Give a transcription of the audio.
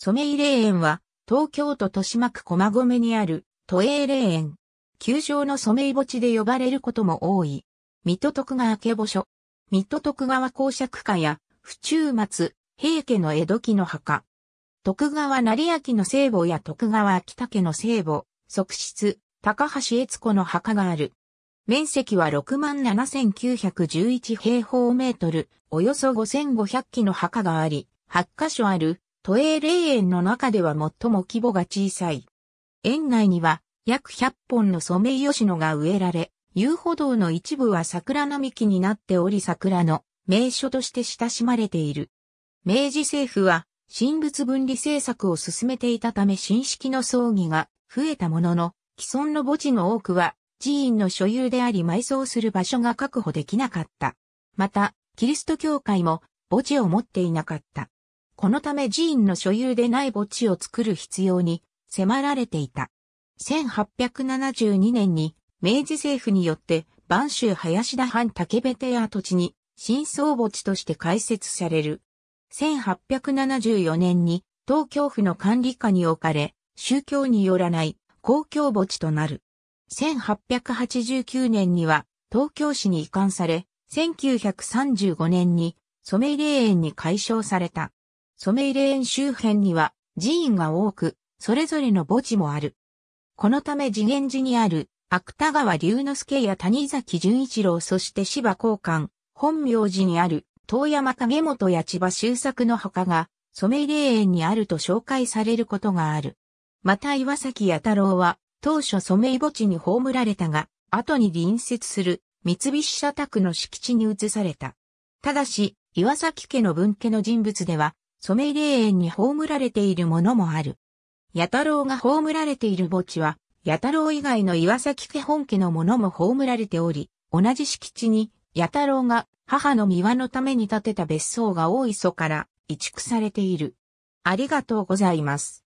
ソメイ霊園は、東京都豊島区駒込にある、都営霊園。球場のソメイ墓地で呼ばれることも多い。水戸徳川家墓所。水戸徳川公爵家や、府中松、平家の江戸期の墓。徳川成明の聖母や徳川秋田家の聖母、側室、高橋悦子の墓がある。面積は67,911平方メートル、およそ5,500基の墓があり、8カ所ある都営霊園の中では最も規模が小さい。園内には約100本のソメイヨシノが植えられ、遊歩道の一部は桜並木になっており桜の名所として親しまれている。明治政府は神仏分離政策を進めていたため新式の葬儀が増えたものの、既存の墓地の多くは寺院の所有であり埋葬する場所が確保できなかった。また、キリスト教会も墓地を持っていなかった。このため寺院の所有でない墓地を作る必要に迫られていた。1872年に明治政府によって万州林田藩竹部邸跡地に新総墓地として開設される。1874年に東京府の管理下に置かれ、宗教によらない公共墓地となる。1889年には東京市に移管され、1935年に染井霊園に解消された。ソメイレーン周辺には寺院が多く、それぞれの墓地もある。このため次元寺にある芥川龍之介や谷崎潤一郎そして芝公館、本名寺にある遠山影本や千葉周作の墓がソメイ霊園にあると紹介されることがある。また岩崎弥太郎は当初ソメイ墓地に葬られたが、後に隣接する三菱社宅の敷地に移された。ただし、岩崎家の分家の人物では、染井霊園に葬られているものもある。八太郎が葬られている墓地は、八太郎以外の岩崎家本家のものも葬られており、同じ敷地に、八太郎が母の庭のために建てた別荘が大磯から移築されている。ありがとうございます。